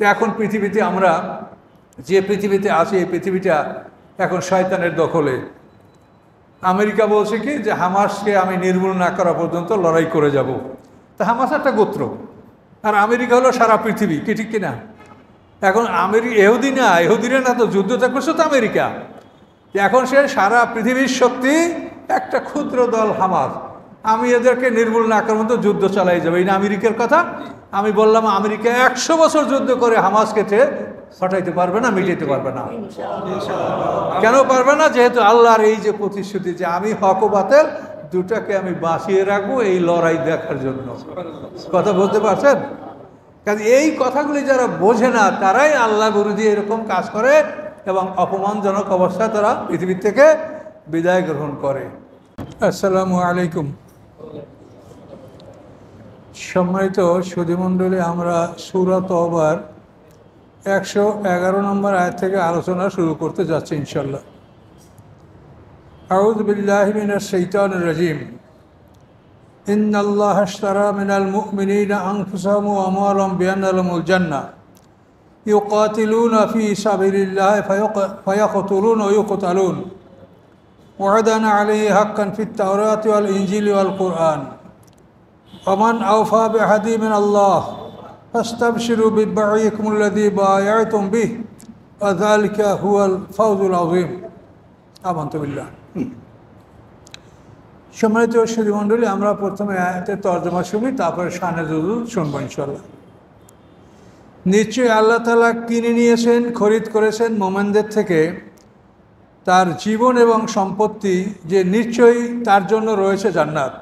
তো এখন পৃথিবীতে আমরা যে পৃথিবীতে আছি এই পৃথিবীটা এখন শয়তানের দখলে আমেরিকা বলছে কি যে হামাসকে আমি নির্মূল না করা পর্যন্ত লড়াই করে যাব। তা হামাস একটা গোত্র আর আমেরিকা হলো সারা পৃথিবী কি ঠিক কিনা এখন আমেরিকা এহুদি না এহুদিরা না তো যুদ্ধ করছে তো আমেরিকা এখন সে সারা পৃথিবীর শক্তি একটা ক্ষুদ্র দল হামাস আমি এদেরকে নির্মূল না করার মতো যুদ্ধ চালাই যাবে এই না আমেরিকার কথা আমি বললাম আমেরিকা একশো বছর যুদ্ধ করে হামাসকে ফটাইতে পারবে না মিটাইতে পারবে না কেন পারবে না যেহেতু আল্লাহর এই যে প্রতিশ্রুতি যে আমি হক বাতেল দুটাকে আমি বাঁচিয়ে রাখবো এই লড়াই দেখার জন্য কথা বলতে পারছেন কাজে এই কথাগুলি যারা বোঝে না তারাই আল্লাহ দিয়ে এরকম কাজ করে এবং অপমানজনক অবস্থায় তারা পৃথিবীর থেকে বিদায় গ্রহণ করে আসসালামু আলাইকুম সম্মানিত সুধীমণ্ডলী আমরা সুরত অবার একশো এগারো নম্বর আয়াত থেকে আলোচনা শুরু করতে যাচ্ছি ইনশাল্লাহ আউদ বিল্লাহমিনা সৈতান রাজিম ইন্নআল্লাহ হস্তারা মিনাল মুমিনিন আংফুসাম ও আমালম বিয়ান আলমুল জান্না يقاتلون في سبيل الله فيقتلون ويقتلون وعدنا عليه حقا في التوراة والإنجيل কোরআন ফমান আউফা বেহাদি মিন আল্লাহ ফাস্তাবশিরু শিরু আল্লাযী বায়াতুম বিহি ওয়া যালিকা হুয়াল ফাউজুল আযীম আমন্ত বিল্লাহ সম্মানিত শ্রীমণ্ডলী আমরা প্রথমে আয়াতের তর্জমা শুনি তারপরে শানে দুদুল শুনবো ইনশাল্লাহ নিশ্চয়ই আল্লাহ তালা কিনে নিয়েছেন খরিদ করেছেন মোমেনদের থেকে তার জীবন এবং সম্পত্তি যে নিশ্চয়ই তার জন্য রয়েছে জান্নাত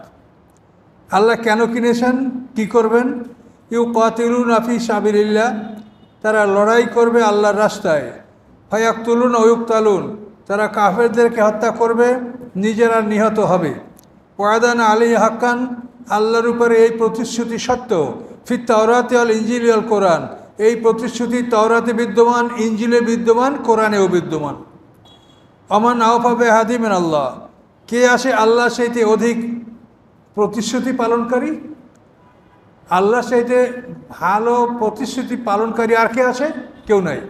আল্লাহ কেন কিনেছেন কি করবেন ইউ কাতিলু আফি সাবিরিল্লা তারা লড়াই করবে আল্লাহর রাস্তায় ফায়াক তুলুন অয়ুক তালুন তারা কাফেরদেরকে হত্যা করবে নিজেরা নিহত হবে ওয়াদান আলী হাক্কান আল্লাহর উপরে এই প্রতিশ্রুতি সত্য ফির তাওরাতে আল ইঞ্জিল আল কোরআন এই প্রতিশ্রুতি তাওরাতে বিদ্যমান ইঞ্জিলে বিদ্যমান কোরআনেও বিদ্যমান অমান আওফাবে হাদিমেন আল্লাহ কে আসে আল্লাহ সেইতে অধিক প্রতিশ্রুতি পালনকারী আল্লাহ চাইতে ভালো প্রতিশ্রুতি পালনকারী আর কে আছে কেউ নাই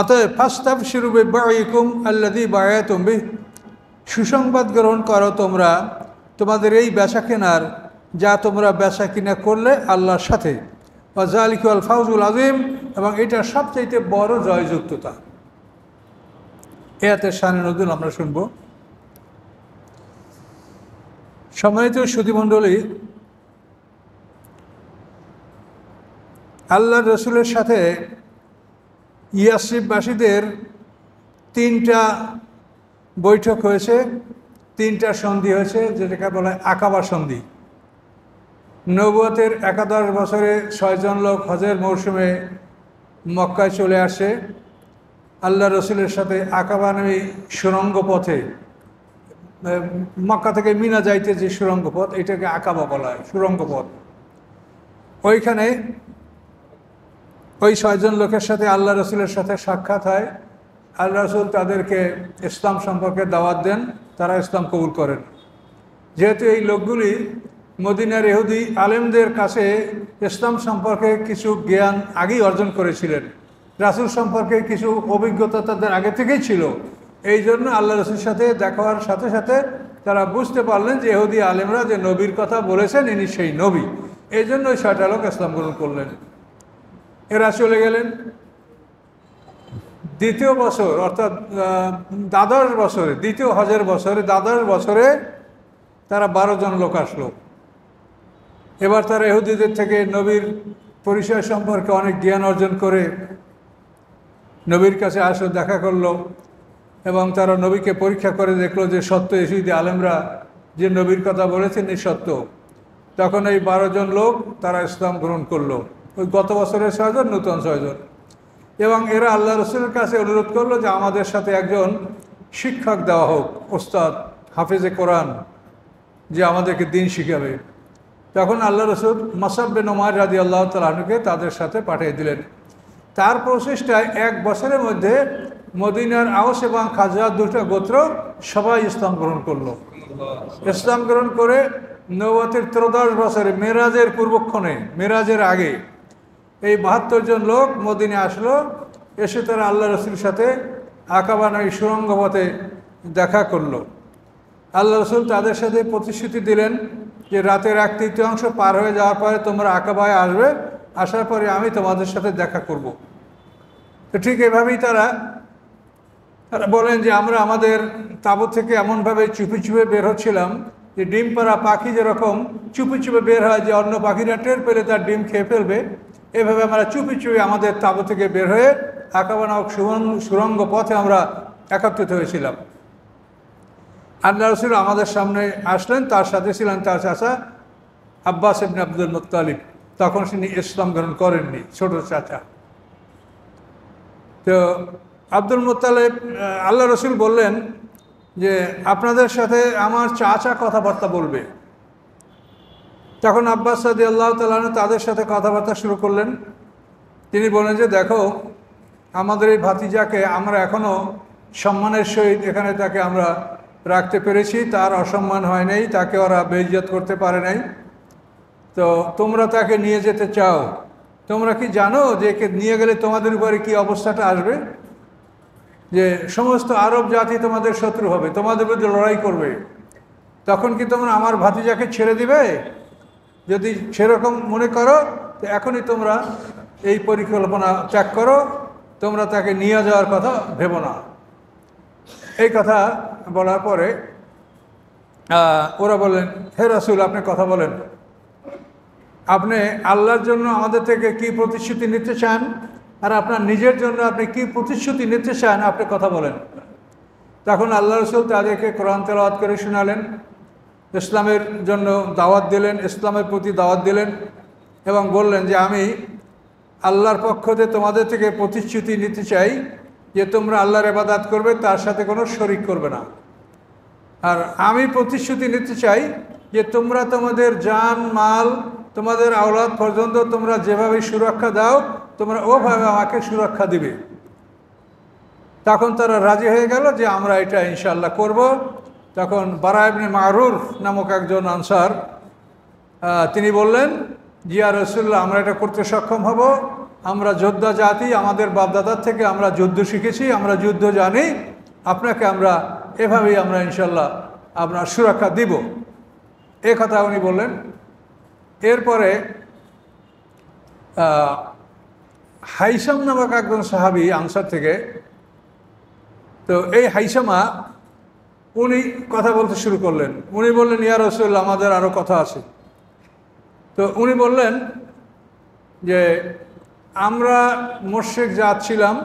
অতএব ফাস্তাব শিরুবে বাইকুম আল্লাদি বায়া তুমি সুসংবাদ গ্রহণ করো তোমরা তোমাদের এই বেচা কেনার যা তোমরা বেচা কিনা করলে আল্লাহর সাথে বা জালিক আল ফাউজুল আজিম এবং এটা সবচাইতে বড় জয়যুক্ততা এতে সানি নদুল আমরা শুনবো সম্মানিত শ্রুতিমণ্ডলী আল্লাহ রসুলের সাথে ইয়াসিফবাসীদের তিনটা বৈঠক হয়েছে তিনটা সন্ধি হয়েছে যেটাকে বলা হয় আকাবা সন্ধি নবুয়তের একাদশ বছরে ছয়জন লোক হজের মৌসুমে মক্কায় চলে আসে আল্লাহ রসুলের সাথে আকাবা নামী সুরঙ্গ পথে মক্কা থেকে মিনা যাইতে যে সুরঙ্গ পথ এটাকে আকাবা বলা হয় সুরঙ্গ পথ ওইখানে ওই ছয়জন লোকের সাথে আল্লাহ রসুলের সাথে সাক্ষাৎ হয় আল্লাহ রসুল তাদেরকে ইসলাম সম্পর্কে দাওয়াত দেন তারা ইসলাম কবুল করেন যেহেতু এই লোকগুলি মদিনার এহুদি আলেমদের কাছে ইসলাম সম্পর্কে কিছু জ্ঞান আগেই অর্জন করেছিলেন রাসুল সম্পর্কে কিছু অভিজ্ঞতা তাদের আগে থেকেই ছিল এই জন্য আল্লাহ রসুলের সাথে দেখার সাথে সাথে তারা বুঝতে পারলেন যে এহুদি আলেমরা যে নবীর কথা বলেছেন ইনি সেই নবী এই জন্য ওই ছয়টা লোক ইসলাম গ্রহণ করলেন এরা চলে গেলেন দ্বিতীয় বছর অর্থাৎ দ্বাদশ বছরে দ্বিতীয় হজের বছরে দ্বাদশ বছরে তারা বারো জন লোক আসলো এবার তারা এহুদিদের থেকে নবীর পরিচয় সম্পর্কে অনেক জ্ঞান অর্জন করে নবীর কাছে আসো দেখা করলো এবং তারা নবীকে পরীক্ষা করে দেখলো যে সত্য এসিদি আলেমরা যে নবীর কথা বলেছেন এই সত্য তখন এই বারো জন লোক তারা ইসলাম গ্রহণ করলো ওই গত বছরের ছয়জন নতুন ছয়জন এবং এরা আল্লাহ রসুলের কাছে অনুরোধ করলো যে আমাদের সাথে একজন শিক্ষক দেওয়া হোক ওস্তাদ হাফেজে কোরআন যে আমাদেরকে দিন শিখাবে তখন আল্লাহ রসুল মাসাব্বে ওমার রাজি আল্লাহ তালকে তাদের সাথে পাঠিয়ে দিলেন তার প্রচেষ্টায় এক বছরের মধ্যে মদিনার আওস এবং খাজা দুটা গোত্র সবাই ইসলাম গ্রহণ করলো ইসলাম গ্রহণ করে নৌবতের ত্রদশ বছরে মেরাজের পূর্বক্ষণে মেরাজের আগে এই বাহাত্তর জন লোক মদিনে আসলো এসে তারা আল্লাহ রসুলের সাথে আকাবানাই সুরঙ্গপথে দেখা করলো আল্লাহ রসুল তাদের সাথে প্রতিশ্রুতি দিলেন যে রাতের এক তৃতীয়াংশ পার হয়ে যাওয়ার পরে তোমরা আকাবায় আসবে আসার পরে আমি তোমাদের সাথে দেখা করব তো ঠিক এভাবেই তারা বলেন যে আমরা আমাদের তাবু থেকে এমনভাবে চুপি চুপে বের হচ্ছিলাম যে ডিম পাড়া পাখি যেরকম চুপি চুপে বের হয় যে অন্য পাখিরা টের পেলে তার ডিম খেয়ে ফেলবে এভাবে আমরা চুপি চুপি আমাদের তাবু থেকে বের হয়ে আঁকাবানাওক সুরঙ্গ পথে আমরা একত্রিত হয়েছিলাম আল্লাহ রসুল আমাদের সামনে আসলেন তার সাথে ছিলেন তার চাচা আব্বাস ইবনে আব্দুল মুতালিব তখন তিনি ইসলাম গ্রহণ করেননি ছোট চাচা তো আব্দুল মোত্তালেব আল্লাহ রসুল বললেন যে আপনাদের সাথে আমার চাচা কথাবার্তা বলবে তখন আব্বাস সাদি আল্লাহ তালন তাদের সাথে কথাবার্তা শুরু করলেন তিনি বলেন যে দেখো আমাদের এই ভাতিজাকে আমরা এখনও সম্মানের সহিত এখানে তাকে আমরা রাখতে পেরেছি তার অসম্মান হয় নাই তাকে ওরা বেইজত করতে পারে নাই তো তোমরা তাকে নিয়ে যেতে চাও তোমরা কি জানো যে নিয়ে গেলে তোমাদের উপরে কি অবস্থাটা আসবে যে সমস্ত আরব জাতি তোমাদের শত্রু হবে তোমাদের বিরুদ্ধে লড়াই করবে তখন কি তোমরা আমার ভাতিজাকে ছেড়ে দিবে যদি সেরকম মনে করো তো এখনই তোমরা এই পরিকল্পনা ত্যাগ করো তোমরা তাকে নিয়ে যাওয়ার কথা ভেব না এই কথা বলার পরে ওরা বলেন হে রাসুল আপনি কথা বলেন আপনি আল্লাহর জন্য আমাদের থেকে কি প্রতিশ্রুতি নিতে চান আর আপনার নিজের জন্য আপনি কি প্রতিশ্রুতি নিতে চান আপনি কথা বলেন তখন আল্লাহ রসুল তাদেরকে কোরআন তেলাওয়াত করে শোনালেন ইসলামের জন্য দাওয়াত দিলেন ইসলামের প্রতি দাওয়াত দিলেন এবং বললেন যে আমি আল্লাহর পক্ষতে তোমাদের থেকে প্রতিশ্রুতি নিতে চাই যে তোমরা আল্লাহর এবাদাত করবে তার সাথে কোনো শরিক করবে না আর আমি প্রতিশ্রুতি নিতে চাই যে তোমরা তোমাদের যান মাল তোমাদের আওলাদ পর্যন্ত তোমরা যেভাবে সুরক্ষা দাও তোমরা ওভাবে আমাকে সুরক্ষা দিবে তখন তারা রাজি হয়ে গেল যে আমরা এটা ইনশাল্লাহ করব তখন বারায়বনে মারুফ নামক একজন আনসার তিনি বললেন জিয়া রসুল্লাহ আমরা এটা করতে সক্ষম হব আমরা যোদ্ধা জাতি আমাদের বাপদাদার থেকে আমরা যুদ্ধ শিখেছি আমরা যুদ্ধ জানি আপনাকে আমরা এভাবেই আমরা ইনশাল্লাহ আপনার সুরক্ষা দিব এ কথা উনি বললেন এরপরে হাইসাম নামক একজন সাহাবি আনসার থেকে তো এই হাইসামা উনি কথা বলতে শুরু করলেন উনি বললেন ইয়ার রসুল আমাদের আরও কথা আছে তো উনি বললেন যে আমরা মোর্শেক যাচ্ছিলাম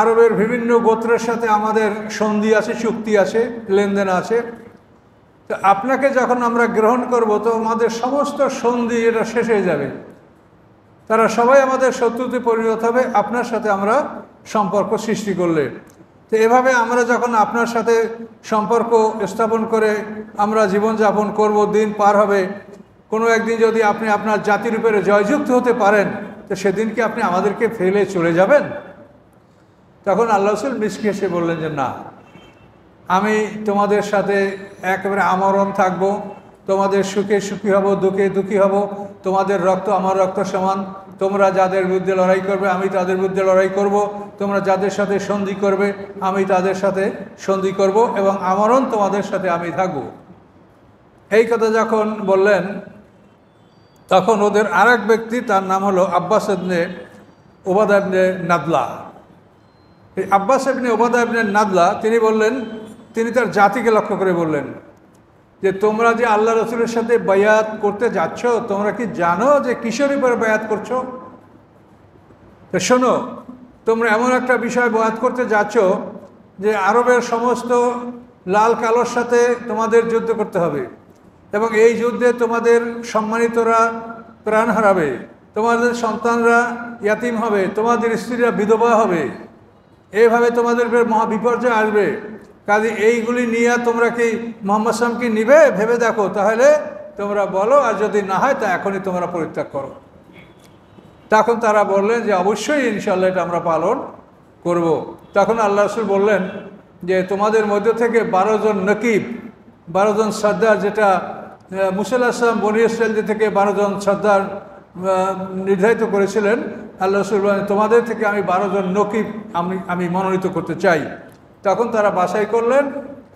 আরবের বিভিন্ন গোত্রের সাথে আমাদের সন্ধি আছে চুক্তি আছে লেনদেন আছে তো আপনাকে যখন আমরা গ্রহণ করব তো আমাদের সমস্ত সন্ধি এটা শেষ হয়ে যাবে তারা সবাই আমাদের শত্রুতে পরিণত হবে আপনার সাথে আমরা সম্পর্ক সৃষ্টি করলে তো এভাবে আমরা যখন আপনার সাথে সম্পর্ক স্থাপন করে আমরা জীবনযাপন করব দিন পার হবে কোনো একদিন যদি আপনি আপনার জাতির উপরে জয়যুক্ত হতে পারেন তো সেদিন কি আপনি আমাদেরকে ফেলে চলে যাবেন তখন আল্লাহ রসুল মিসকে এসে বললেন যে না আমি তোমাদের সাথে একেবারে আমরণ থাকবো তোমাদের সুখে সুখী হব দুঃখে দুঃখী হব তোমাদের রক্ত আমার রক্ত সমান তোমরা যাদের বিরুদ্ধে লড়াই করবে আমি তাদের বিরুদ্ধে লড়াই করব তোমরা যাদের সাথে সন্ধি করবে আমি তাদের সাথে সন্ধি করব এবং আমারও তোমাদের সাথে আমি থাকব এই কথা যখন বললেন তখন ওদের আর ব্যক্তি তার নাম হলো আব্বাস ইবনে ওবাদ নাদলা এই আব্বাস ইবনে ওবাদ নাদলা তিনি বললেন তিনি তার জাতিকে লক্ষ্য করে বললেন যে তোমরা যে আল্লাহ রসুলের সাথে বায়াত করতে যাচ্ছ তোমরা কি জানো যে কিসের উপরে বায়াত করছো তো শোনো তোমরা এমন একটা বিষয় বয়াত করতে যাচ্ছ যে আরবের সমস্ত লাল কালোর সাথে তোমাদের যুদ্ধ করতে হবে এবং এই যুদ্ধে তোমাদের সম্মানিতরা প্রাণ হারাবে তোমাদের সন্তানরা ইয়াতিম হবে তোমাদের স্ত্রীরা বিধবা হবে এভাবে তোমাদের মহা বিপর্যয় আসবে কাজে এইগুলি নিয়ে তোমরা কি মোহাম্মদ সামকে নিবে ভেবে দেখো তাহলে তোমরা বলো আর যদি না হয় তা এখনই তোমরা পরিত্যাগ করো তখন তারা বললেন যে অবশ্যই ইনশাল্লাহ এটা আমরা পালন করব। তখন আল্লাহ রসুল বললেন যে তোমাদের মধ্য থেকে বারো জন নকিব বারো জন সর্দার যেটা মুসেল আসলাম বনি ইসরায়েলজি থেকে বারো জন সর্দার নির্ধারিত করেছিলেন আল্লাহ রসুল তোমাদের থেকে আমি বারো জন নকিব আমি আমি মনোনীত করতে চাই তখন তারা বাছাই করলেন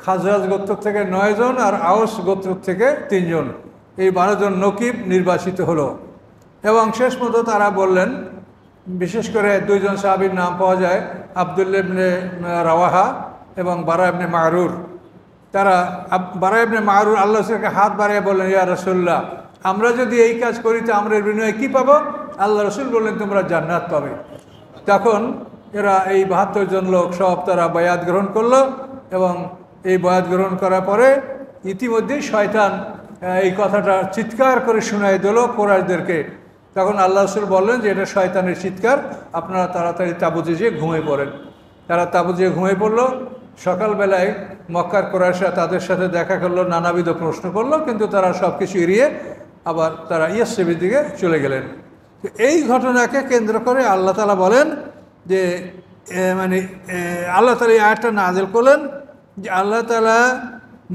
খাজরাজ গোত্র থেকে নয়জন আর আওস গোত্র থেকে তিনজন এই বারোজন নকিব নির্বাচিত হলো এবং শেষ মতো তারা বললেন বিশেষ করে দুইজন সাহাবির নাম পাওয়া যায় আবদুল্লাবনে রাওয়াহা এবং বারাবনে মারুর তারা বারাবনে মারুর আল্লাহ রসুলকে হাত বাড়িয়ে বললেন ইয়া রসুল্লাহ আমরা যদি এই কাজ করি তো আমরা এর বিনিময়ে কী পাবো আল্লাহ রসুল বললেন তোমরা জান্নাত পাবে তখন এরা এই বাহাত্তর জন লোক সব তারা বয়াত গ্রহণ করলো এবং এই বয়াত গ্রহণ করার পরে ইতিমধ্যেই শয়তান এই কথাটা চিৎকার করে শুনাই দিল কোরআদেরকে তখন আল্লাহ রসুল বললেন যে এটা শয়তানের চিৎকার আপনারা তাড়াতাড়ি তাবুজে যেয়ে ঘুমিয়ে পড়েন তারা তাবুজে ঘুমিয়ে পড়লো সকালবেলায় মক্কার কোরআশা তাদের সাথে দেখা করলো নানাবিধ প্রশ্ন করলো কিন্তু তারা সব কিছু এড়িয়ে আবার তারা ইয়াসেবির দিকে চলে গেলেন তো এই ঘটনাকে কেন্দ্র করে আল্লাহ তালা বলেন যে মানে আল্লাহ তালা এই আয়াতটা নাজেল করলেন যে আল্লাহ তালা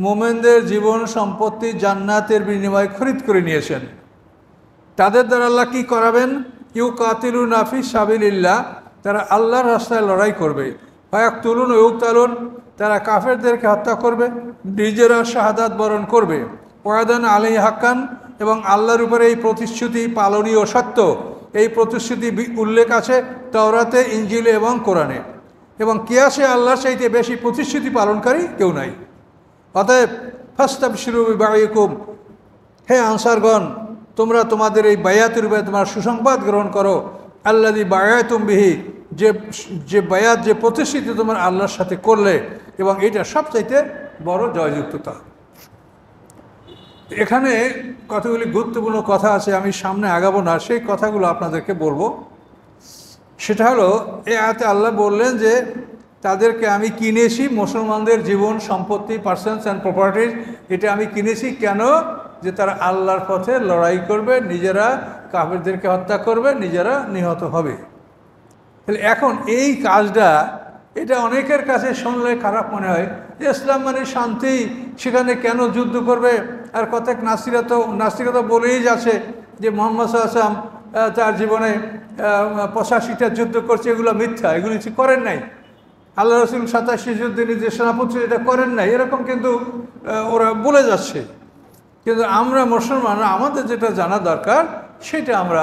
মোমেনদের জীবন সম্পত্তি জান্নাতের বিনিময়ে খরিদ করে নিয়েছেন তাদের দ্বারা আল্লাহ কী করাবেন ইউ কাতিল নাফি সাবিল্লা তারা আল্লাহর রাস্তায় লড়াই করবে কয়েক তুলুন ও তালুন তারা কাফেরদেরকে হত্যা করবে নিজেরা শাহাদাত বরণ করবে ওয়াদান আলী হাক্কান এবং আল্লাহর উপরে এই প্রতিশ্রুতি পালনীয় সত্য এই প্রতিশ্রুতি উল্লেখ আছে তাওরাতে ইঞ্জিলে এবং কোরআনে এবং কিয়াসে আল্লাহর চাইতে বেশি প্রতিশ্রুতি পালনকারী কেউ নাই অতএব ফাস্তাব শিরু বাড়িকুম হে আনসারগণ তোমরা তোমাদের এই বায়াতের রূপে তোমার সুসংবাদ গ্রহণ করো আল্লাদি বায়াতুম বিহি যে যে বায়াত যে প্রতিশ্রুতি তোমার আল্লাহর সাথে করলে এবং এটা সবচাইতে বড় জয়যুক্ততা এখানে কতগুলি গুরুত্বপূর্ণ কথা আছে আমি সামনে আগাবো না সেই কথাগুলো আপনাদেরকে বলবো সেটা হলো এ আয়তে আল্লাহ বললেন যে তাদেরকে আমি কিনেছি মুসলমানদের জীবন সম্পত্তি পার্সেন্স অ্যান্ড প্রপার্টিজ এটা আমি কিনেছি কেন যে তারা আল্লাহর পথে লড়াই করবে নিজেরা কাবেরদেরকে হত্যা করবে নিজেরা নিহত হবে তাহলে এখন এই কাজটা এটা অনেকের কাছে শুনলে খারাপ মনে হয় যে ইসলাম মানে শান্তি সেখানে কেন যুদ্ধ করবে আর কতক নাস্তিরা তো নাস্তিকা তো বলেই যাচ্ছে যে মোহাম্মদ আসলাম তার জীবনে পঁচাশিটা যুদ্ধ করছে এগুলো মিথ্যা এগুলো কিছু করেন নাই আল্লাহ রসুল সাতাশি যুদ্ধে নিজের সেনাপতি এটা করেন নাই এরকম কিন্তু ওরা বলে যাচ্ছে কিন্তু আমরা মুসলমান আমাদের যেটা জানা দরকার সেটা আমরা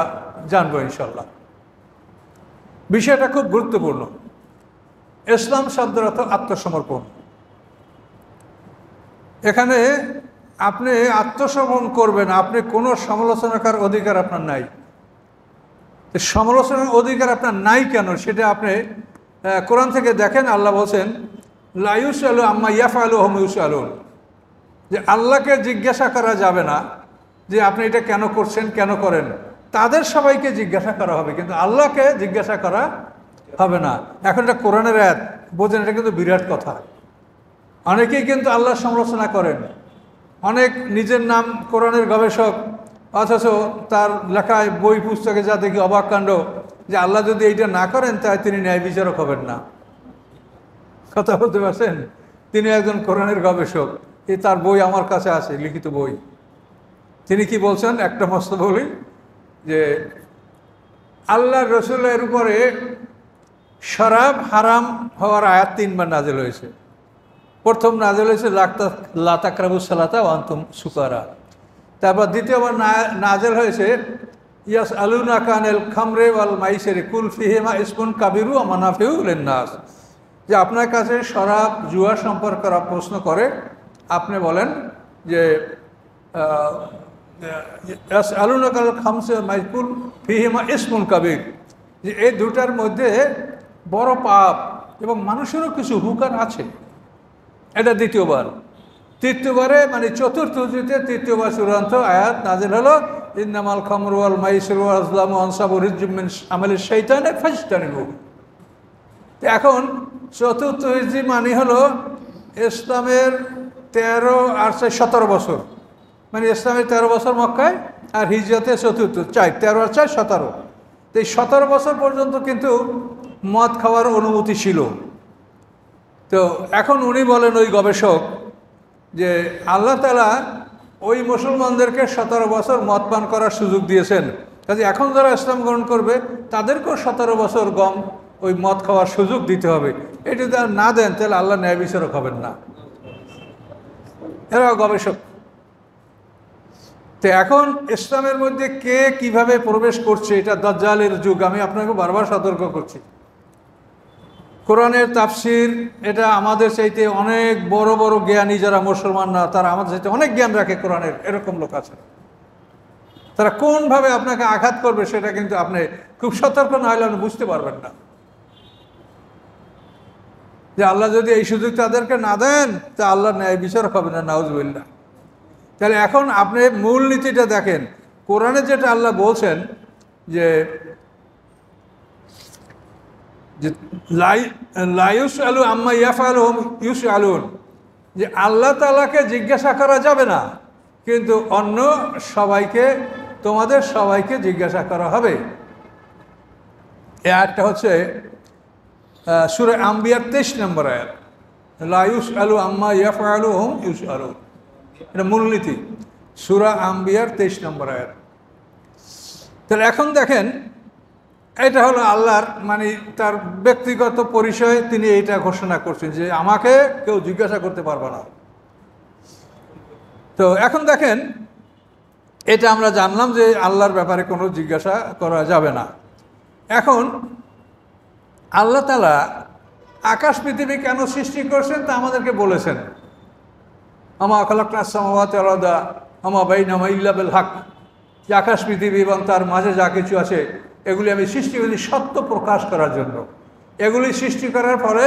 জানবো ইনশাল্লাহ বিষয়টা খুব গুরুত্বপূর্ণ ইসলাম শব্দের অর্থ আত্মসমর্পণ এখানে আপনি আত্মসমর্পণ করবেন আপনি কোনো সমালোচনাকার অধিকার আপনার নাই সমালোচনার অধিকার আপনার নাই কেন সেটা আপনি কোরআন থেকে দেখেন আল্লাহ বলছেন লাইউস আলু আম্মা ইয়াফা আলু হমিউস আলু যে আল্লাহকে জিজ্ঞাসা করা যাবে না যে আপনি এটা কেন করছেন কেন করেন তাদের সবাইকে জিজ্ঞাসা করা হবে কিন্তু আল্লাহকে জিজ্ঞাসা করা হবে না এখন এটা কোরআনের অ্যাত বোঝেন এটা কিন্তু বিরাট কথা অনেকেই কিন্তু আল্লাহ সমালোচনা করেন অনেক নিজের নাম কোরআনের গবেষক অথচ তার লেখায় বই পুস্তকে যা দেখি অবাক কাণ্ড যে আল্লাহ যদি এইটা না করেন তাই তিনি ন্যায় বিচারক হবেন না কথা বলতে পারছেন তিনি একজন কোরআনের গবেষক এই তার বই আমার কাছে আছে লিখিত বই তিনি কি বলছেন একটা মস্ত বলি যে আল্লাহ রসুল্লাহ এর উপরে শরাব হারাম হওয়ার আয়াত তিনবার নাজেল হয়েছে প্রথম নাজেল হয়েছে লাক্তা লাতাকরাবু সালাতা অন্তম সুকারা তারপর দ্বিতীয়বার নাজেল হয়েছে ইয়াস আলুনা এল খামরে ওয়াল মাইসেরে কুলফি হেমা ইসমুন কাবিরু আমানাফিউ লেন্নাস যে আপনার কাছে শরাব জুয়া সম্পর্কে প্রশ্ন করে আপনি বলেন যে ইয়াস আলুনা কাল খামসে মাইকুল ফিহেমা ইসমুল কাবির যে এই দুটার মধ্যে বড় পাপ এবং মানুষেরও কিছু হুকার আছে এটা দ্বিতীয়বার তৃতীয়বারে মানে চতুর্থ দিতে তৃতীয়বার চূড়ান্ত আয়াত নাজিল হলো ইন্দামাল খামরুয়াল মাইসরুয়াল আসলাম আনসাবুর হিজুমিন আমালের শৈতানে ফাইস্তানি তো এখন চতুর্থ হিজি মানে হলো ইসলামের তেরো আর চাই সতেরো বছর মানে ইসলামের তেরো বছর মক্কায় আর হিজরতে চতুর্থ চাই তেরো আর চাই সতেরো তো এই সতেরো বছর পর্যন্ত কিন্তু মদ খাওয়ার অনুমতি ছিল তো এখন উনি বলেন ওই গবেষক যে আল্লাহ তালা ওই মুসলমানদেরকে সতেরো বছর মদ পান করার সুযোগ দিয়েছেন কাজে এখন যারা ইসলাম গ্রহণ করবে তাদেরকেও সতেরো বছর গম ওই মদ খাওয়ার সুযোগ দিতে হবে এটা যদি না দেন তাহলে আল্লাহ ন্যায় বিচারক হবেন না এরা গবেষক তো এখন ইসলামের মধ্যে কে কিভাবে প্রবেশ করছে এটা দাজ্জালের যুগ আমি আপনাকে বারবার সতর্ক করছি কোরআনের তাফসির এটা আমাদের চাইতে অনেক বড় বড় জ্ঞানী যারা মুসলমান না তারা আমাদের চাইতে অনেক জ্ঞান রাখে কোরআনের এরকম লোক আছে তারা কোনভাবে আপনাকে আঘাত করবে সেটা কিন্তু আপনি খুব সতর্ক না হলে আপনি বুঝতে পারবেন না যে আল্লাহ যদি এই সুযোগ তাদেরকে না দেন তা আল্লাহ ন্যায় বিচার হবে না নাউজবিল্লা তাহলে এখন আপনি মূল নীতিটা দেখেন কোরআনে যেটা আল্লাহ বলছেন যে লাইস আলু আম্মা ইয়াফ আলহম ইউস আলুন যে আল্লাহ তালাকে জিজ্ঞাসা করা যাবে না কিন্তু অন্য সবাইকে তোমাদের সবাইকে জিজ্ঞাসা করা হবে এ হচ্ছে সুরে আম্বিয়ার তেইশ নম্বর আয়াত লায়ুস আলু আম্মা ইয়াফা আলু হোম ইউস আলু এটা মূলনীতি সুরা আম্বিয়ার তেইশ নম্বর আয়াত তাহলে এখন দেখেন এটা হলো আল্লাহর মানে তার ব্যক্তিগত পরিচয় তিনি এইটা ঘোষণা করছেন যে আমাকে কেউ জিজ্ঞাসা করতে পারবে না তো এখন দেখেন এটা আমরা জানলাম যে আল্লাহর ব্যাপারে কোনো জিজ্ঞাসা করা যাবে না এখন আল্লাহ তালা আকাশ পৃথিবী কেন সৃষ্টি করছেন তা আমাদেরকে বলেছেন আমা খালাকনা সামাওয়াত আলাদা আমা বাইনামা ইল্লাবেল যে আকাশ পৃথিবী এবং তার মাঝে যা কিছু আছে এগুলি আমি সৃষ্টি করি সত্য প্রকাশ করার জন্য এগুলি সৃষ্টি করার পরে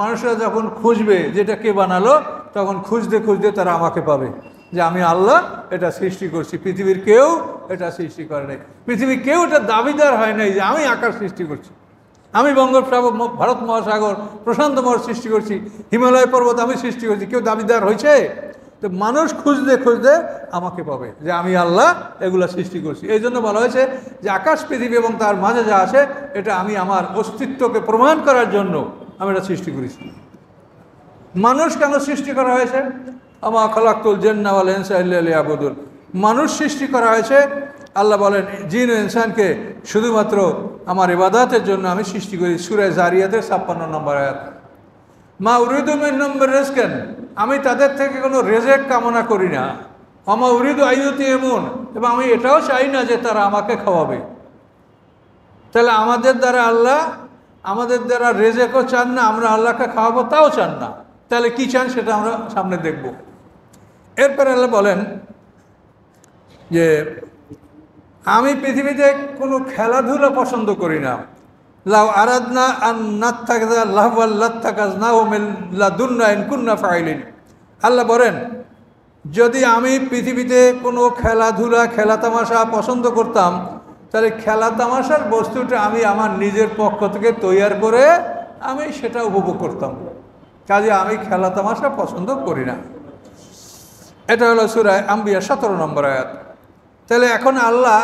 মানুষরা যখন খুঁজবে যেটা কে বানালো তখন খুঁজতে খুঁজতে তারা আমাকে পাবে যে আমি আল্লাহ এটা সৃষ্টি করছি পৃথিবীর কেউ এটা সৃষ্টি করে নাই পৃথিবীর কেউ এটা দাবিদার হয় নাই যে আমি আকার সৃষ্টি করছি আমি বঙ্গোপসাগর ভারত মহাসাগর প্রশান্ত মহাসাগর সৃষ্টি করছি হিমালয় পর্বত আমি সৃষ্টি করছি কেউ দাবিদার হয়েছে তো মানুষ খুঁজতে খুঁজতে আমাকে পাবে যে আমি আল্লাহ এগুলা সৃষ্টি করছি এই জন্য বলা হয়েছে যে আকাশ পৃথিবী এবং তার মাঝে যা আছে এটা আমি আমার অস্তিত্বকে প্রমাণ করার জন্য আমি এটা সৃষ্টি করেছি মানুষ কেন সৃষ্টি করা হয়েছে আমা খলাক্তুল জেন্নাওয়াল ইনসাইল্লি আবুদুল মানুষ সৃষ্টি করা হয়েছে আল্লাহ বলেন জিন ইনসানকে শুধুমাত্র আমার ইবাদাতের জন্য আমি সৃষ্টি করি সুরে জারিয়াতের ছাপ্পান্ন নম্বর আয়াত মা উরিদু নম্বর রেজকেন আমি তাদের থেকে কোনো রেজেক কামনা করি না আমা উরিদু আইয়তি এমন এবং আমি এটাও চাই না যে তারা আমাকে খাওয়াবে তাহলে আমাদের দ্বারা আল্লাহ আমাদের দ্বারা রেজেকও চান না আমরা আল্লাহকে খাওয়াবো তাও চান না তাহলে কী চান সেটা আমরা সামনে দেখব এরপরে আল্লাহ বলেন যে আমি পৃথিবীতে কোনো খেলাধুলা পছন্দ করি না লাউ আরাধনা আন নাত্তাকদা লাহু আল্লাহ না কুন্না ফাইলিন আল্লাহ বলেন যদি আমি পৃথিবীতে কোনো খেলাধুলা খেলা তামাশা পছন্দ করতাম তাহলে খেলা তামাশার বস্তুটা আমি আমার নিজের পক্ষ থেকে তৈয়ার করে আমি সেটা উপভোগ করতাম কাজে আমি খেলা তামাশা পছন্দ করি না এটা হলো সুরায় আম্বিয়া সতেরো নম্বর আয়াত তাহলে এখন আল্লাহ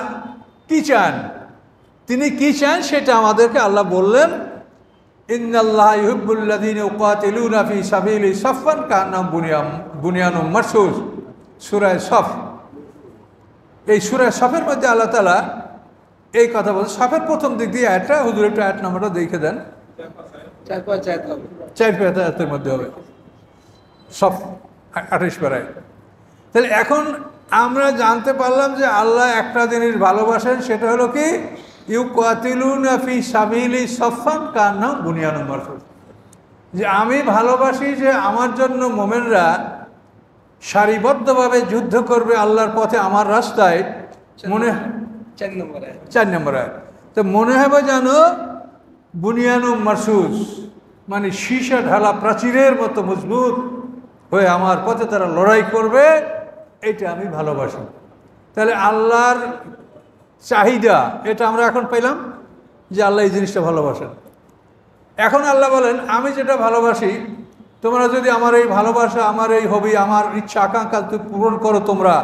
কি চান তিনি কি চান সেটা আমাদেরকে আল্লাহ বললেন বুনিয়াম সুরায় সফ এই সুরায় সফের মধ্যে আল্লাহ তালা এই কথা প্রথম দিক দিয়ে একটা দেখে দেন মধ্যে হবে তাহলে এখন আমরা জানতে পারলাম যে আল্লাহ একটা জিনিস ভালোবাসেন সেটা হলো কি ইউ সাবিলি সফান নাম বুনিয়ান মারফুল যে আমি ভালোবাসি যে আমার জন্য মোমেনরা সারিবদ্ধভাবে যুদ্ধ করবে আল্লাহর পথে আমার রাস্তায় মনে চার নম্বর চার নম্বর তো মনে হবে যেন বুনিয়ানু মারসুস মানে সীসা ঢালা প্রাচীরের মতো মজবুত হয়ে আমার পথে তারা লড়াই করবে এটা আমি ভালোবাসি তাহলে আল্লাহর চাহিদা এটা আমরা এখন পেলাম যে আল্লাহ এই জিনিসটা ভালোবাসেন এখন আল্লাহ বলেন আমি যেটা ভালোবাসি তোমরা যদি আমার এই ভালোবাসা আমার এই হবি আমার ইচ্ছা আকাঙ্ক্ষা তুমি পূরণ করো তোমরা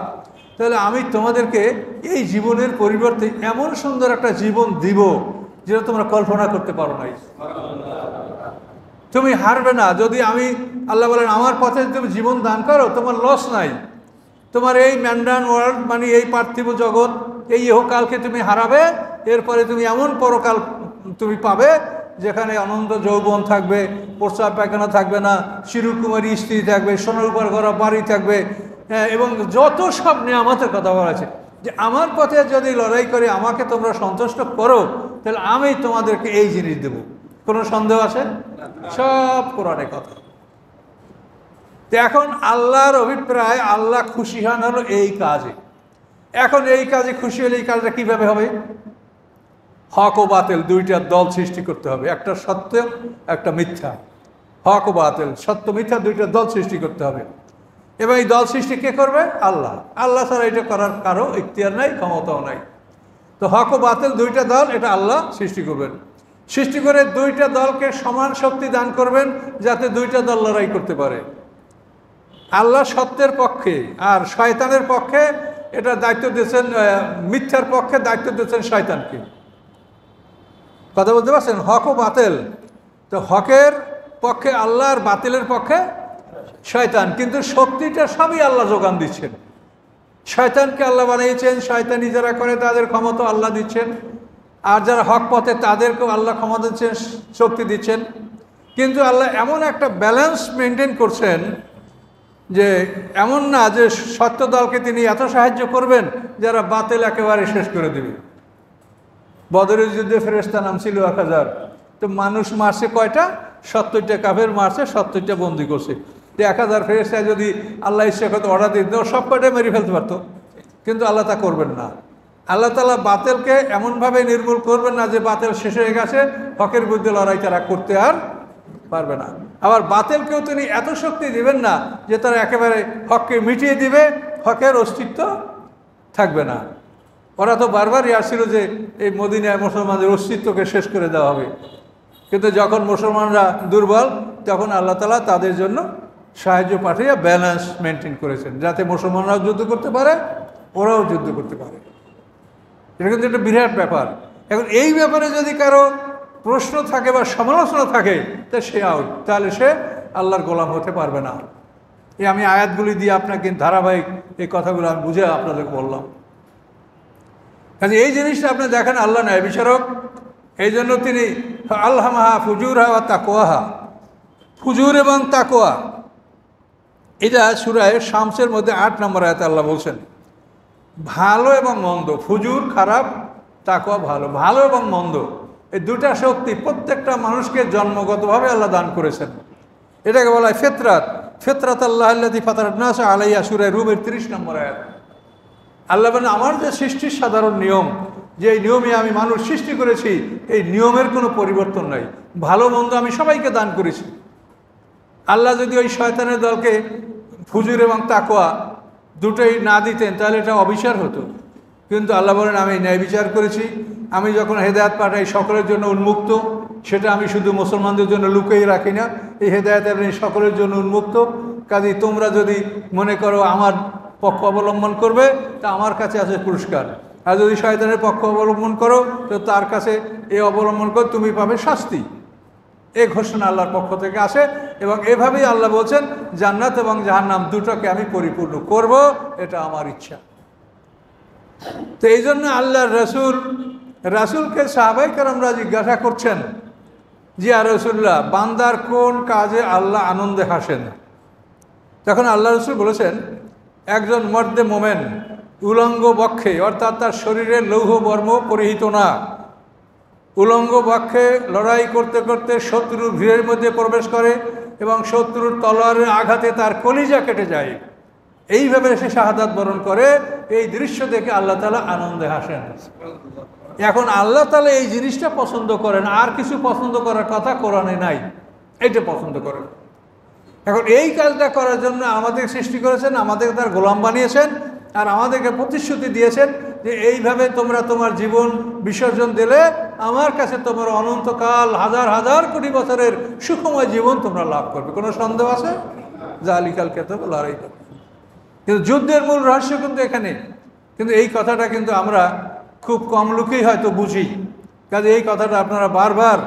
তাহলে আমি তোমাদেরকে এই জীবনের পরিবর্তে এমন সুন্দর একটা জীবন দিব যেটা তোমরা কল্পনা করতে পারো নাই তুমি হারবে না যদি আমি আল্লাহ বলেন আমার পথে তুমি জীবন দান করো তোমার লস নাই তোমার এই ম্যান্ডান ওয়ার্ল্ড মানে এই পার্থিব জগৎ এই ইহকালকে তুমি হারাবে এরপরে তুমি এমন পরকাল তুমি পাবে যেখানে অনন্ত যৌবন থাকবে প্রস্রাব পায়খানা থাকবে না শিরুকুমারী স্ত্রী থাকবে সোনার ঘর বাড়ি থাকবে হ্যাঁ, এবং যত সব নিয়ামতের কথা বলা আছে যে আমার পথে যদি লড়াই করে আমাকে তোমরা সন্তুষ্ট করো তাহলে আমি তোমাদেরকে এই জিনিস দেব কোনো সন্দেহ আছে সব কোরআনে কথা তো এখন আল্লাহর অভিপ্রায় আল্লাহ খুশি হন হলো এই কাজে এখন এই কাজে খুশি হলে এই কাজটা কীভাবে হবে হক ও বাতেল দুইটা দল সৃষ্টি করতে হবে একটা সত্য একটা মিথ্যা হক ও বাতেল সত্য মিথ্যা দুইটা দল সৃষ্টি করতে হবে এবং এই দল সৃষ্টি কে করবে আল্লাহ আল্লাহ ছাড়া এটা করার কারো ইখতিয়ার নাই ক্ষমতাও নাই তো হক ও বাতেল দুইটা দল এটা আল্লাহ সৃষ্টি করবেন সৃষ্টি করে দুইটা দলকে সমান শক্তি দান করবেন যাতে দুইটা দল লড়াই করতে পারে আল্লাহ সত্যের পক্ষে আর শয়তানের পক্ষে এটা দায়িত্ব দিয়েছেন মিথ্যার পক্ষে দায়িত্ব দিয়েছেন শয়তানকে কথা বলতে পারছেন হক ও বাতেল তো হকের পক্ষে আল্লাহর বাতিলের পক্ষে শয়তান কিন্তু শক্তিটা সবই আল্লাহ যোগান দিচ্ছেন শয়তানকে আল্লাহ বানিয়েছেন শয়তানি যারা করে তাদের ক্ষমতা আল্লাহ দিচ্ছেন আর যারা হক পথে তাদেরকেও আল্লাহ ক্ষমতা দিচ্ছেন শক্তি দিচ্ছেন কিন্তু আল্লাহ এমন একটা ব্যালেন্স মেনটেন করছেন যে এমন না যে সত্য দলকে তিনি এত সাহায্য করবেন যারা বাতিল একেবারে শেষ করে দেবে বদরের যুদ্ধে ফেরেস্তা নাম ছিল এক হাজার তো মানুষ মারছে কয়টা সত্তরটা কাফের মারছে সত্তরটা বন্দি করছে তো এক হাজার ফেরেস্তা যদি আল্লাহ ইচ্ছাকত অর্ডার দিত সব কয়টাই মেরে ফেলতে পারতো কিন্তু আল্লাহ তা করবেন না আল্লাহ তালা বাতেলকে এমনভাবে নির্মূল করবেন না যে বাতেল শেষ হয়ে গেছে হকের বিরুদ্ধে লড়াই তারা করতে আর পারবে না আবার বাতেলকেও তিনি এত শক্তি দিবেন না যে তারা একেবারে হককে মিটিয়ে দিবে হকের অস্তিত্ব থাকবে না ওরা তো বারবারই আসছিল যে এই মদিনায় মুসলমানদের অস্তিত্বকে শেষ করে দেওয়া হবে কিন্তু যখন মুসলমানরা দুর্বল তখন আল্লাহ তালা তাদের জন্য সাহায্য পাঠিয়ে ব্যালেন্স মেনটেন করেছেন যাতে মুসলমানরাও যুদ্ধ করতে পারে ওরাও যুদ্ধ করতে পারে এটা কিন্তু একটা বিরাট ব্যাপার এখন এই ব্যাপারে যদি কারো প্রশ্ন থাকে বা সমালোচনা থাকে তা সে আউট তাহলে সে আল্লাহর গোলাম হতে পারবে না এই আমি আয়াতগুলি দিয়ে আপনাকে ধারাবাহিক এই কথাগুলো আমি বুঝে আপনাদেরকে বললাম কাজে এই জিনিসটা আপনি দেখেন আল্লাহ নয় বিচারক এই জন্য তিনি আল্লাহা ফুজুরহা বা তাকোয়াহা ফুজুর এবং তাকোয়া এটা সুরায় শামসের মধ্যে আট নম্বর আয়াত আল্লাহ বলছেন ভালো এবং মন্দ ফুজুর খারাপ তাকোয়া ভালো ভালো এবং মন্দ এই দুটা শক্তি প্রত্যেকটা মানুষকে জন্মগতভাবে আল্লাহ দান করেছেন এটাকে বলা হয় ফেতরাত ফেতরাত আল্লাহ আল্লাদি ফাতারাস আলাইয়া সুরাই রুমের তিরিশ নম্বর আয়াত আল্লাহ মানে আমার যে সৃষ্টির সাধারণ নিয়ম যে এই নিয়মে আমি মানুষ সৃষ্টি করেছি এই নিয়মের কোনো পরিবর্তন নাই ভালো মন্দ আমি সবাইকে দান করেছি আল্লাহ যদি ওই শয়তানের দলকে ফুজুর এবং তাকোয়া দুটোই না দিতেন তাহলে এটা অবিচার হতো কিন্তু আল্লাহ বলেন আমি ন্যায় বিচার করেছি আমি যখন হেদায়ত পাঠাই সকলের জন্য উন্মুক্ত সেটা আমি শুধু মুসলমানদের জন্য লুকেই রাখি না এই হেদায়তের আপনি সকলের জন্য উন্মুক্ত কাজেই তোমরা যদি মনে করো আমার পক্ষ অবলম্বন করবে তা আমার কাছে আছে পুরস্কার আর যদি শয়তানের পক্ষ অবলম্বন করো তো তার কাছে এ অবলম্বন করে তুমি পাবে শাস্তি এ ঘোষণা আল্লাহর পক্ষ থেকে আসে এবং এভাবেই আল্লাহ বলছেন জান্নাত এবং জাহান্নাম দুটোকে আমি পরিপূর্ণ করব এটা আমার ইচ্ছা তো এই জন্য আল্লাহর রসুল রাসুলকে সাহাবাই কারামরা জিজ্ঞাসা করছেন জি আর রসুল্লাহ বান্দার কোন কাজে আল্লাহ আনন্দে হাসেন তখন আল্লাহ রসুল বলেছেন একজন মর্দে মোমেন উলঙ্গ বক্ষে অর্থাৎ তার শরীরে লৌহ বর্ম পরিহিত না উলঙ্গ বক্ষে লড়াই করতে করতে শত্রুর ভিড়ের মধ্যে প্রবেশ করে এবং শত্রুর তলোয়ারের আঘাতে তার কলিজা কেটে যায় এইভাবে সে শাহাদাত বরণ করে এই দৃশ্য দেখে আল্লাহ তালা আনন্দে হাসেন এখন আল্লাহ তালা এই জিনিসটা পছন্দ করেন আর কিছু পছন্দ করার কথা কোরআনে নাই এটা পছন্দ করেন এখন এই কাজটা করার জন্য আমাদের সৃষ্টি করেছেন আমাদের তার গোলাম বানিয়েছেন আর আমাদেরকে প্রতিশ্রুতি দিয়েছেন যে এইভাবে তোমরা তোমার জীবন বিসর্জন দিলে আমার কাছে তোমার অনন্তকাল হাজার হাজার কোটি বছরের সুখময় জীবন তোমরা লাভ করবে কোনো সন্দেহ আছে যা আলিকাল খেতে লড়াই করবে কিন্তু যুদ্ধের মূল রহস্য কিন্তু এখানে কিন্তু এই কথাটা কিন্তু আমরা খুব কম লোকেই হয়তো বুঝি কাজে এই কথাটা আপনারা বারবার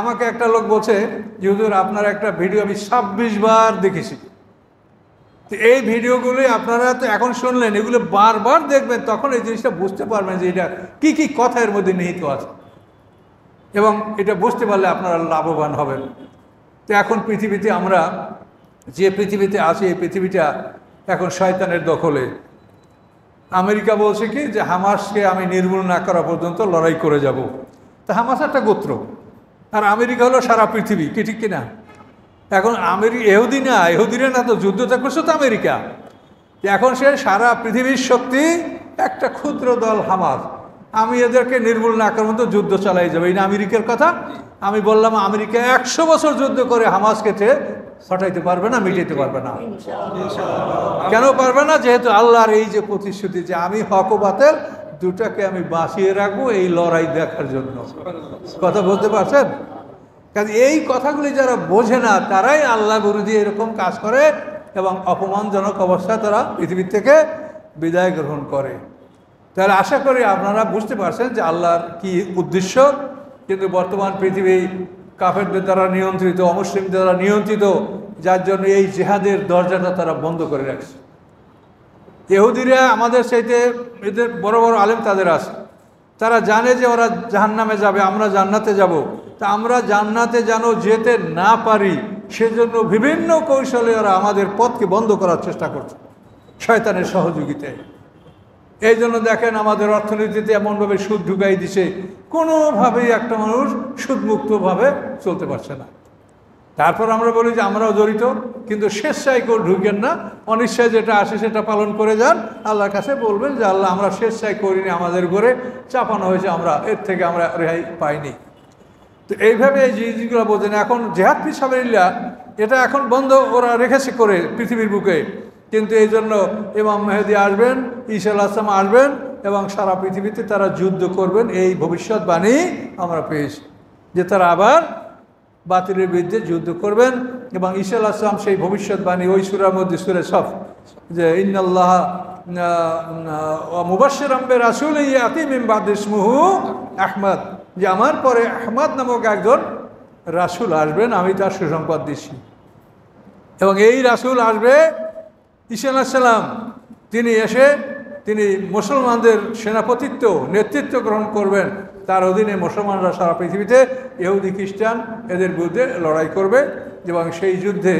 আমাকে একটা লোক বলছে যেহেতু আপনার একটা ভিডিও আমি ছাব্বিশ বার দেখেছি তো এই ভিডিওগুলি আপনারা তো এখন শুনলেন এগুলো বারবার দেখবেন তখন এই জিনিসটা বুঝতে পারবেন যে এটা কী কী কথার মধ্যে নিহিত আছে এবং এটা বুঝতে পারলে আপনারা লাভবান হবেন তো এখন পৃথিবীতে আমরা যে পৃথিবীতে আছি এই পৃথিবীটা এখন শয়তানের দখলে আমেরিকা বলছে কি যে হামাসকে আমি নির্মূল না করা পর্যন্ত লড়াই করে যাব। তা হামাস একটা গোত্র আর আমেরিকা হলো সারা পৃথিবী কি ঠিক কিনা এখন আমেরি এহুদি না এহুদিরা না তো যুদ্ধ করছে তো আমেরিকা এখন সে সারা পৃথিবীর শক্তি একটা ক্ষুদ্র দল হামাস আমি এদেরকে নির্মূল না করার মতো যুদ্ধ চালাই যাবে এই না আমেরিকার কথা আমি বললাম আমেরিকা একশো বছর যুদ্ধ করে হামাসকে হটাইতে পারবে না মিটাইতে পারবে না কেন পারবে না যেহেতু আল্লাহর এই যে প্রতিশ্রুতি যে আমি হক বাতেল দুটাকে আমি বাঁচিয়ে রাখবো এই লড়াই দেখার জন্য কথা বলতে পারছেন কারণ এই কথাগুলি যারা বোঝে না তারাই আল্লাহ গুরু দিয়ে এরকম কাজ করে এবং অপমানজনক অবস্থায় তারা পৃথিবীর থেকে বিদায় গ্রহণ করে তাহলে আশা করি আপনারা বুঝতে পারছেন যে আল্লাহর কি উদ্দেশ্য কিন্তু বর্তমান পৃথিবী কাফেরদের দ্বারা নিয়ন্ত্রিত অমুসলিমদের দ্বারা নিয়ন্ত্রিত যার জন্য এই জেহাদের দরজাটা তারা বন্ধ করে রাখছে ইহুদিরা আমাদের সেইতে এদের বড় বড় আলেম তাদের আছে তারা জানে যে ওরা জাহান্নামে যাবে আমরা জান্নাতে যাব। তা আমরা জান্নাতে যেন যেতে না পারি সেজন্য বিভিন্ন কৌশলে ওরা আমাদের পথকে বন্ধ করার চেষ্টা করছে শয়তানের সহযোগিতায় এই জন্য দেখেন আমাদের অর্থনীতিতে এমনভাবে সুদ ঢুকাই দিছে কোনোভাবেই একটা মানুষ সুদমুক্তভাবে চলতে পারছে না তারপর আমরা বলি যে আমরাও জড়িত কিন্তু স্বেচ্ছায় কেউ ঢুকেন না অনিশ্চয় যেটা আসে সেটা পালন করে যান আল্লাহর কাছে বলবেন যে আল্লাহ আমরা স্বেচ্ছায় করিনি আমাদের ঘরে চাপানো হয়েছে আমরা এর থেকে আমরা রেহাই পাইনি তো এইভাবে এই জিনিসগুলো বলছেন এখন জেহাদ পিসাবিল্লা এটা এখন বন্ধ ওরা রেখেছে করে পৃথিবীর বুকে কিন্তু এই জন্য ইমাম মেহেদি আসবেন ঈশাল আসলাম আসবেন এবং সারা পৃথিবীতে তারা যুদ্ধ করবেন এই ভবিষ্যৎবাণী আমরা পেয়েছি যে তারা আবার বাতিলের বিরুদ্ধে যুদ্ধ করবেন এবং ঈশাল আসলাম সেই ভবিষ্যৎবাণী ওই সুরের মধ্যে সুরে সফ যে ইন্নআল্লাহ মুবাসের আম্বে রাসুল ইয়াতিম ইমবাদিসমুহু আহমদ যে আমার পরে আহমদ নামক একজন রাসুল আসবেন আমি তার সুসংবাদ দিচ্ছি এবং এই রাসুল আসবে ঈশা আলাহিসাল্লাম তিনি এসে তিনি মুসলমানদের সেনাপতিত্ব নেতৃত্ব গ্রহণ করবেন তার অধীনে মুসলমানরা সারা পৃথিবীতে ইহুদি খ্রিস্টান এদের বিরুদ্ধে লড়াই করবে এবং সেই যুদ্ধে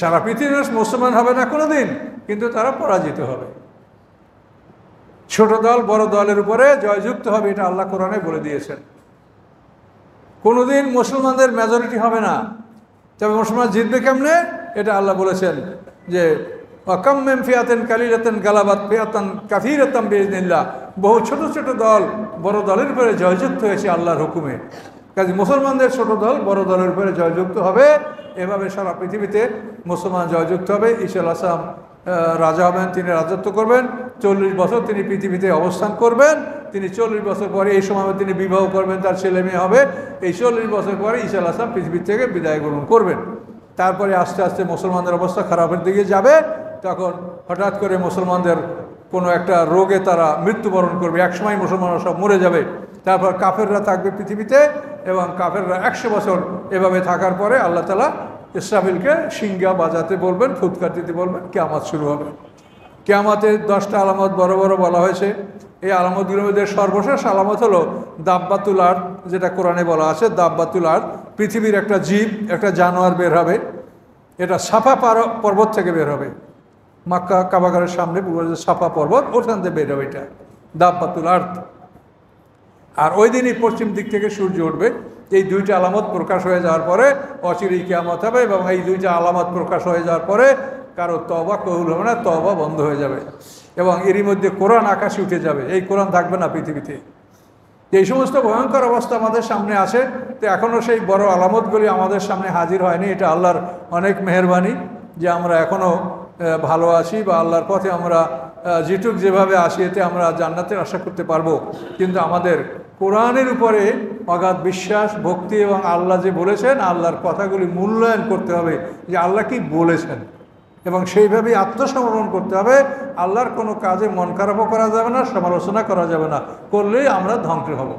সারা পৃথিবীর মুসলমান হবে না কোনো দিন কিন্তু তারা পরাজিত হবে ছোট দল বড় দলের উপরে জয়যুক্ত হবে এটা আল্লাহ কোরআনে বলে দিয়েছেন কোনোদিন মুসলমানদের মেজরিটি হবে না তবে মুসলমান জিতবে কেমনে এটা আল্লাহ বলেছেন যে অকাম্যেম ফিয়াতেন কালিরাতেন গালাবাদ ফিয়াতন কাফিরাতাম বিজনিল্লা বহু ছোট ছোট দল বড় দলের উপরে জয়যুক্ত হয়েছে আল্লাহর হুকুমে কাজে মুসলমানদের ছোট দল বড় দলের উপরে জয়যুক্ত হবে এভাবে সারা পৃথিবীতে মুসলমান জয়যুক্ত হবে ঈশাল আসাম রাজা হবেন তিনি রাজত্ব করবেন চল্লিশ বছর তিনি পৃথিবীতে অবস্থান করবেন তিনি চল্লিশ বছর পরে এই সময় তিনি বিবাহ করবেন তার ছেলে মেয়ে হবে এই চল্লিশ বছর পরে ঈশাল আসাম পৃথিবী থেকে বিদায় গ্রহণ করবেন তারপরে আস্তে আস্তে মুসলমানদের অবস্থা খারাপের দিকে যাবে তখন হঠাৎ করে মুসলমানদের কোনো একটা রোগে তারা মৃত্যুবরণ করবে একসময় মুসলমানরা সব মরে যাবে তারপর কাফেররা থাকবে পৃথিবীতে এবং কাফেররা একশো বছর এভাবে থাকার পরে আল্লাহ তালা ইসরাফিলকে সিঙ্গা বাজাতে বলবেন ফুৎকার দিতে বলবেন কেয়ামাত শুরু হবে কেয়ামাতের দশটা আলামত বড় বড় বলা হয়েছে এই আলামতগুলোর মধ্যে সর্বশেষ আলামত হলো দাব্বাতুল আর্থ যেটা কোরআনে বলা আছে দাব্বাতুল আর্থ পৃথিবীর একটা জীব একটা জানোয়ার বের হবে এটা সাফা পর্বত থেকে বের হবে মাক্কা কাবাগারের সামনে সাফা পর্বত ওখান থেকে বেরোবে এটা দাব্বাতুল আর্থ আর ওই দিনই পশ্চিম দিক থেকে সূর্য উঠবে এই দুইটা আলামত প্রকাশ হয়ে যাওয়ার পরে অচিরেই কেয়ামত হবে এবং এই দুইটা আলামত প্রকাশ হয়ে যাওয়ার পরে কারো তবা কহুল হবে না তবা বন্ধ হয়ে যাবে এবং এরই মধ্যে কোরআন আকাশে উঠে যাবে এই কোরআন থাকবে না পৃথিবীতে এই সমস্ত ভয়ঙ্কর অবস্থা আমাদের সামনে আসে তো এখনও সেই বড় আলামতগুলি আমাদের সামনে হাজির হয়নি এটা আল্লাহর অনেক মেহরবানি যে আমরা এখনও ভালো আসি বা আল্লাহর পথে আমরা যেটুক যেভাবে আসি এতে আমরা জান্নাতের আশা করতে পারবো কিন্তু আমাদের কোরআনের উপরে অগাধ বিশ্বাস ভক্তি এবং আল্লাহ যে বলেছেন আল্লাহর কথাগুলি মূল্যায়ন করতে হবে যে আল্লাহ কি বলেছেন এবং সেইভাবেই আত্মসমর্পণ করতে হবে আল্লাহর কোনো কাজে মন খারাপও করা যাবে না সমালোচনা করা যাবে না করলেই আমরা ধ্বংস হব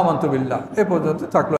আমন্তবিল্লা এ পর্যন্ত থাকলো